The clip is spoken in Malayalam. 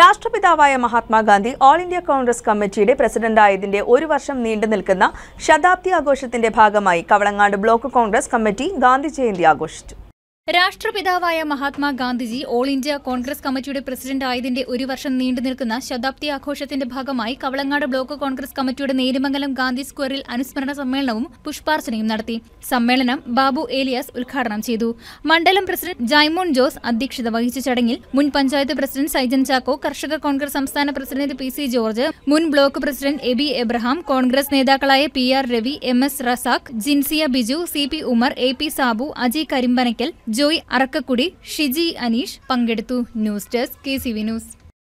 രാഷ്ട്രപിതാവായ മഹാത്മാഗാന്ധി ഓൾ ഇന്ത്യ കോൺഗ്രസ് കമ്മിറ്റിയുടെ പ്രസിഡന്റായതിന്റെ ഒരു വർഷം നീണ്ടു നിൽക്കുന്ന ശതാബ്ദി ആഘോഷത്തിന്റെ ഭാഗമായി Kavalangad block Congress committee Gandhi Jayanti ആഘോഷിച്ചു രാഷ്ട്രപിതാവായ മഹാത്മാഗാന്ധിജി ഓൾ ഇന്ത്യ കോൺഗ്രസ് കമ്മിറ്റിയുടെ പ്രസിഡന്റ് ആയതിന്റെ ഒരു വർഷം നീണ്ടു നിൽക്കുന്ന ശതാബ്ദി ആഘോഷത്തിന്റെ ഭാഗമായി കവളങ്ങാട് ബ്ലോക്ക് കോൺഗ്രസ് കമ്മിറ്റിയുടെ നേരിമംഗലം ഗാന്ധി സ്ക്വയറിൽ അനുസ്മരണ സമ്മേളനവും പുഷ്പാർച്ചനയും നടത്തി സമ്മേളനം ബാബു ഏലിയാസ് ഉദ്ഘാടനം ചെയ്തു മണ്ഡലം പ്രസിഡന്റ് ജൈമോൺ ജോസ് അധ്യക്ഷത വഹിച്ച ചടങ്ങിൽ മുൻ പഞ്ചായത്ത് പ്രസിഡന്റ് സൈജൻ ചാക്കോ കർഷക കോൺഗ്രസ് സംസ്ഥാന പ്രസിഡന്റ് പി സി ജോർജ് മുൻ block president Aby Abraham Congress നേതാക്കളായ P R Ravi M S Razak Jinsiya Biju C P Umar A P Sabu Ajay Karimpanakkal Joy Arakkakudi Shiji Aneesh പങ്കെടുത്തു news desk K C V news